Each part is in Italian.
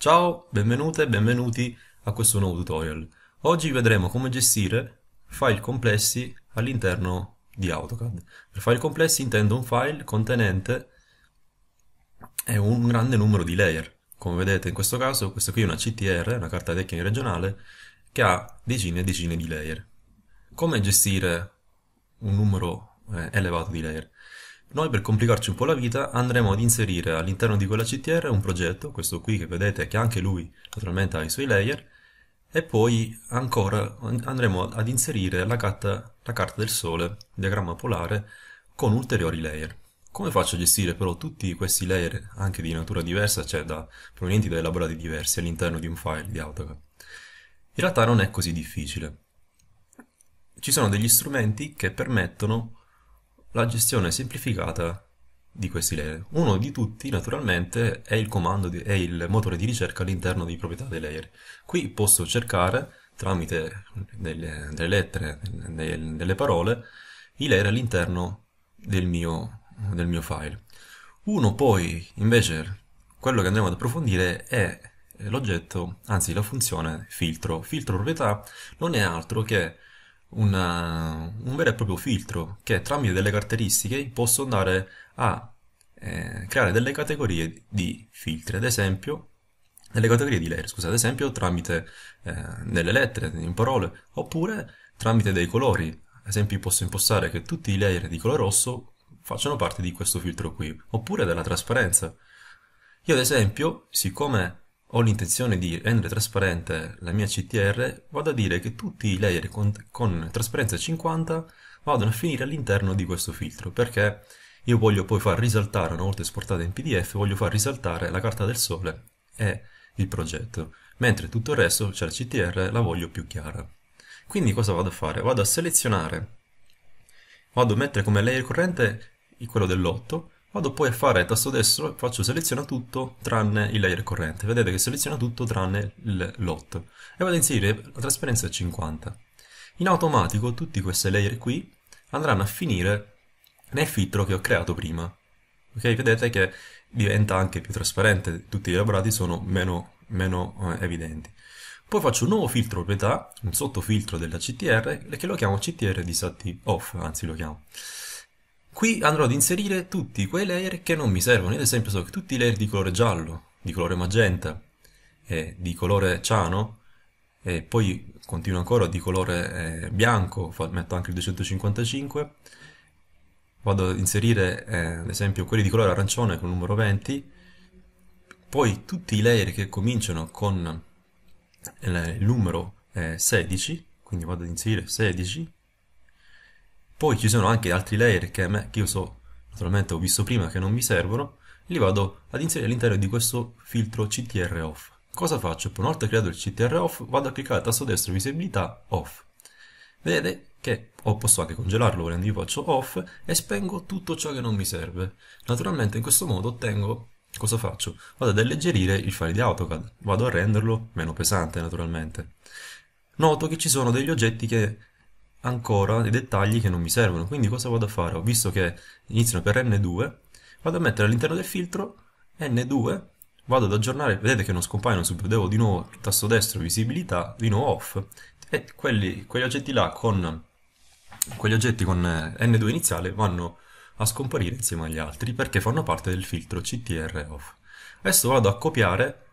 Ciao, benvenute e benvenuti a questo nuovo tutorial. Oggi vedremo come gestire file complessi all'interno di AutoCAD. Per file complessi intendo un file contenente un grande numero di layer. Come vedete in questo caso, questa qui è una CTR, una carta tecnica regionale, che ha decine e decine di layer. Come gestire un numero eh, elevato di layer? Noi per complicarci un po' la vita andremo ad inserire all'interno di quella CTR un progetto, questo qui che vedete che anche lui naturalmente ha i suoi layer, e poi ancora andremo ad inserire la carta, la carta del sole, il diagramma polare, con ulteriori layer. Come faccio a gestire però tutti questi layer anche di natura diversa, cioè da, provenienti da elaborati diversi all'interno di un file di AutoCAD? In realtà non è così difficile. Ci sono degli strumenti che permettono la gestione semplificata di questi layer. Uno di tutti, naturalmente, è il comando, di, è il motore di ricerca all'interno di proprietà dei layer. Qui posso cercare, tramite delle, delle lettere, delle, delle, parole, i layer all'interno del, del mio, file. Uno poi, invece, quello che andremo ad approfondire è l'oggetto, anzi la funzione filtro. Filtro proprietà non è altro che una, un vero e proprio filtro che tramite delle caratteristiche posso andare a eh, creare delle categorie di filtri, ad esempio delle categorie di layer, scusa, ad esempio tramite eh, delle lettere, in parole, oppure tramite dei colori. Ad esempio posso impostare che tutti i layer di colore rosso facciano parte di questo filtro qui, oppure della trasparenza. Io ad esempio, siccome ho l'intenzione di rendere trasparente la mia CTR, vado a dire che tutti i layer con, con trasparenza 50 vadano a finire all'interno di questo filtro, perché io voglio poi far risaltare, una volta esportata in PDF, voglio far risaltare la carta del sole e il progetto, mentre tutto il resto, cioè la CTR, la voglio più chiara. Quindi cosa vado a fare? Vado a selezionare, vado a mettere come layer corrente quello del lotto, Vado poi a fare tasto destro e faccio seleziona tutto tranne il layer corrente. Vedete che seleziona tutto tranne il lot. E vado a inserire la trasparenza a 50. In automatico tutti questi layer qui andranno a finire nel filtro che ho creato prima. Ok, vedete che diventa anche più trasparente, tutti gli elaborati sono meno, meno eh, evidenti. Poi faccio un nuovo filtro proprietà, un sottofiltro della CTR, che lo chiamo CTR disattiv off, anzi lo chiamo. Qui andrò ad inserire tutti quei layer che non mi servono, ad esempio so che tutti i layer di colore giallo, di colore magenta, e di colore ciano, e poi continuo ancora di colore eh, bianco, metto anche il 255, vado ad inserire eh, ad esempio quelli di colore arancione con il numero 20, poi tutti i layer che cominciano con eh, il numero 16, eh, quindi vado ad inserire 16, poi ci sono anche altri layer che, me, che io so, naturalmente ho visto prima che non mi servono, li vado ad inserire all'interno di questo filtro CTR off. Cosa faccio? una volta creato il CTR off vado a cliccare al tasto destro visibilità off. Vedete che o posso anche congelarlo volendo io faccio off e spengo tutto ciò che non mi serve. Naturalmente in questo modo ottengo cosa faccio? Vado ad alleggerire il file di AutoCAD, vado a renderlo meno pesante naturalmente. Noto che ci sono degli oggetti che ancora dei dettagli che non mi servono. Quindi cosa vado a fare? Ho visto che iniziano per N2, vado a mettere all'interno del filtro N2, vado ad aggiornare, vedete che non scompaiono subito, devo di nuovo tasto destro visibilità, di nuovo off, e quelli, quegli oggetti là con quegli oggetti con eh, N2 iniziale vanno a scomparire insieme agli altri perché fanno parte del filtro CTR off. Adesso vado a copiare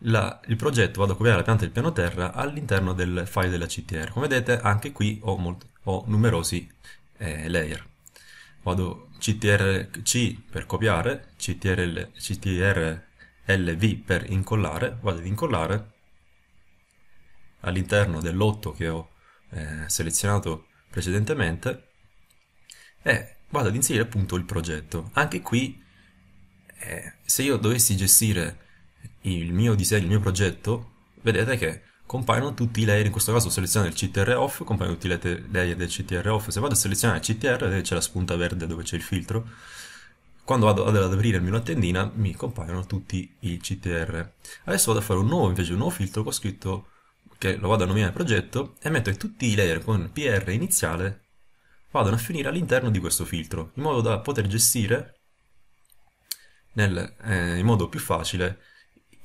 la, il progetto vado a copiare la pianta del piano terra all'interno del file della CTR. Come vedete anche qui ho, molti, ho numerosi eh, layer. Vado CTR C per copiare, CTRL, CTR LV per incollare, vado ad incollare all'interno dell'otto che ho eh, selezionato precedentemente e vado ad inserire appunto il progetto. Anche qui eh, se io dovessi gestire il mio disegno, il mio progetto, vedete che compaiono tutti i layer, in questo caso seleziono il CTR off, compaiono tutti i layer del CTR off, se vado a selezionare il CTR vedete c'è la spunta verde dove c'è il filtro, quando vado ad aprire il menu tendina mi compaiono tutti i CTR. Adesso vado a fare un nuovo, invece un nuovo filtro ho scritto che lo vado a nominare progetto e metto che tutti i layer con PR iniziale vadano a finire all'interno di questo filtro, in modo da poter gestire nel, eh, in modo più facile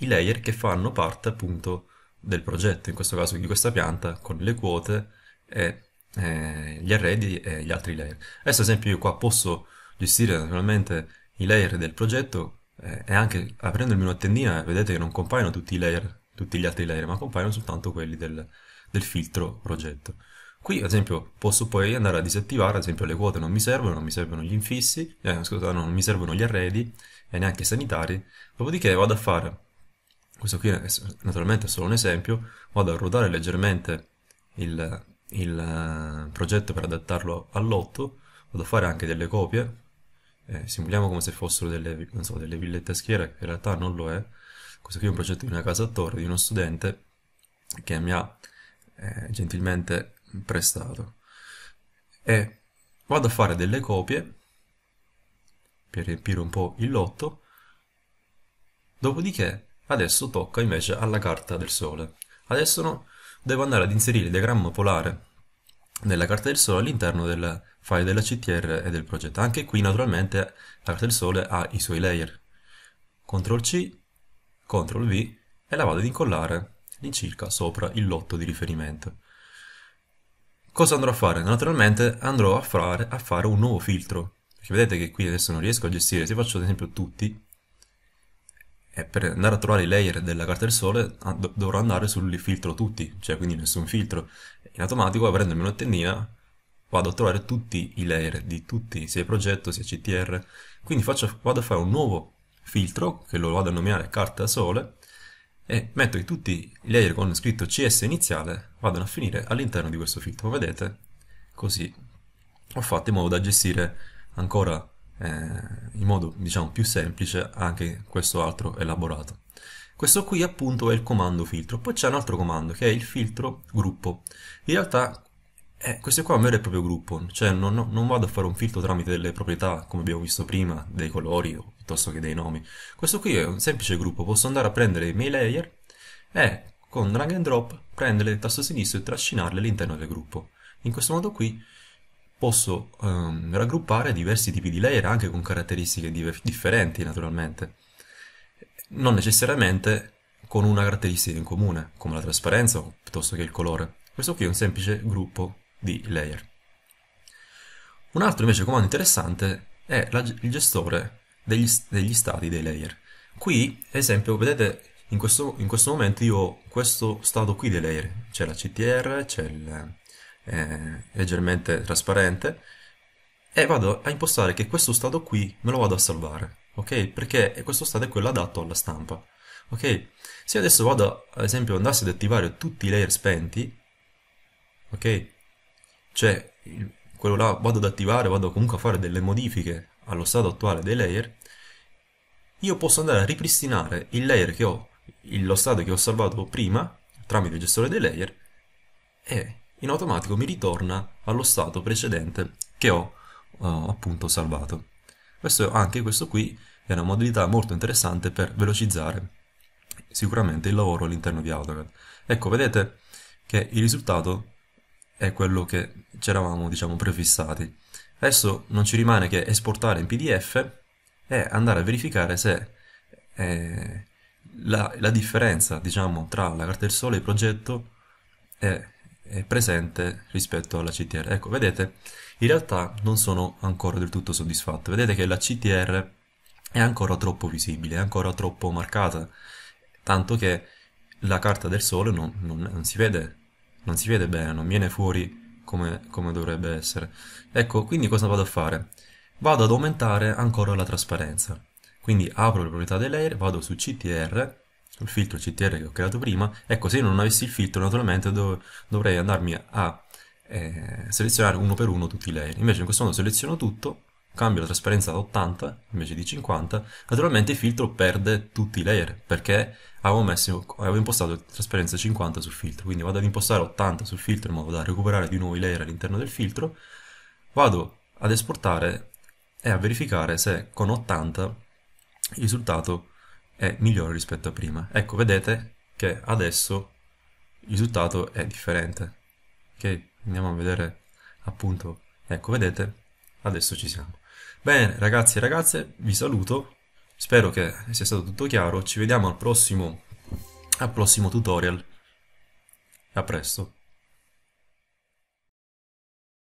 i layer che fanno parte appunto del progetto, in questo caso di questa pianta, con le quote e eh, gli arredi e gli altri layer. Adesso ad esempio io qua posso gestire naturalmente i layer del progetto eh, e anche aprendomi il tendina vedete che non compaiono tutti i layer, tutti gli altri layer, ma compaiono soltanto quelli del, del filtro progetto. Qui ad esempio posso poi andare a disattivare, ad esempio le quote non mi servono, non mi servono gli infissi, eh, scusate, non mi servono gli arredi e neanche i sanitari, dopodiché vado a fare questo qui è, naturalmente è solo un esempio, vado a ruotare leggermente il, il eh, progetto per adattarlo al lotto, vado a fare anche delle copie, eh, simuliamo come se fossero delle, so, delle villette a schiera, che in realtà non lo è, questo qui è un progetto di una casa a torre di uno studente che mi ha eh, gentilmente prestato. E vado a fare delle copie per riempire un po' il lotto, dopodiché Adesso tocca invece alla carta del Sole. Adesso no, devo andare ad inserire il diagramma polare della carta del Sole all'interno del file della CTR e del progetto. Anche qui naturalmente la carta del Sole ha i suoi layer. CTRL C, CTRL V e la vado ad incollare all'incirca sopra il lotto di riferimento. Cosa andrò a fare? Naturalmente andrò a fare, a fare un nuovo filtro. Perché vedete che qui adesso non riesco a gestire, se faccio ad esempio tutti, e per andare a trovare i layer della carta del sole ah, dovrò andare sul filtro tutti, cioè quindi nessun filtro. In automatico aprendomi una tendina vado a trovare tutti i layer di tutti, sia il progetto sia CTR, quindi faccio, vado a fare un nuovo filtro che lo vado a nominare carta sole e metto che tutti i layer con scritto CS iniziale vadano a finire all'interno di questo filtro, come vedete, così ho fatto in modo da gestire ancora eh, in modo diciamo più semplice anche questo altro elaborato. Questo qui appunto è il comando filtro, poi c'è un altro comando che è il filtro gruppo. In realtà eh, questo qua è un vero e proprio gruppo, cioè non, non, vado a fare un filtro tramite delle proprietà, come abbiamo visto prima, dei colori o piuttosto che dei nomi. Questo qui è un semplice gruppo, posso andare a prendere i miei layer e con drag and drop prendere il tasto sinistro e trascinarli all'interno del gruppo. In questo modo qui posso ehm, raggruppare diversi tipi di layer anche con caratteristiche differenti naturalmente, non necessariamente con una caratteristica in comune, come la trasparenza o piuttosto che il colore. Questo qui è un semplice gruppo di layer. Un altro invece comando interessante è la, il gestore degli, degli, stati dei layer. Qui, ad esempio, vedete in questo, in questo momento io ho questo stato qui dei layer, c'è la CTR, c'è il eh, leggermente trasparente e vado a impostare che questo stato qui me lo vado a salvare, ok? Perché questo stato è quello adatto alla stampa, ok? Se adesso vado, ad esempio, andassi ad attivare tutti i layer spenti, ok? Cioè, quello là vado ad attivare, vado comunque a fare delle modifiche allo stato attuale dei layer, io posso andare a ripristinare il layer che ho, lo stato che ho salvato prima, tramite il gestore dei layer, e in automatico mi ritorna allo stato precedente che ho uh, appunto salvato. Questo, anche questo qui è una modalità molto interessante per velocizzare sicuramente il lavoro all'interno di AutoCAD. Ecco, vedete che il risultato è quello che c'eravamo diciamo prefissati. Adesso non ci rimane che esportare in PDF e andare a verificare se eh, la, la, differenza diciamo tra la carta del sole e il progetto è presente rispetto alla CTR. Ecco, vedete, in realtà non sono ancora del tutto soddisfatto. Vedete che la CTR è ancora troppo visibile, è ancora troppo marcata, tanto che la carta del sole non, non, non, si, vede, non si, vede, bene, non viene fuori come, come dovrebbe essere. Ecco, quindi cosa vado a fare? Vado ad aumentare ancora la trasparenza. Quindi apro le proprietà layer, vado su CTR, il filtro CTR che ho creato prima, ecco se io non avessi il filtro naturalmente dov dovrei andarmi a eh, selezionare uno per uno tutti i layer, invece in questo modo seleziono tutto, cambio la trasparenza da 80 invece di 50, naturalmente il filtro perde tutti i layer perché avevo, messo, avevo impostato trasparenza 50 sul filtro, quindi vado ad impostare 80 sul filtro in modo da recuperare di nuovo i layer all'interno del filtro, vado ad esportare e a verificare se con 80 il risultato è migliore rispetto a prima. Ecco, vedete che adesso il risultato è differente. Ok, andiamo a vedere appunto, ecco, vedete, adesso ci siamo. Bene, ragazzi e ragazze, vi saluto, spero che sia stato tutto chiaro, ci vediamo al prossimo, al prossimo tutorial. A presto.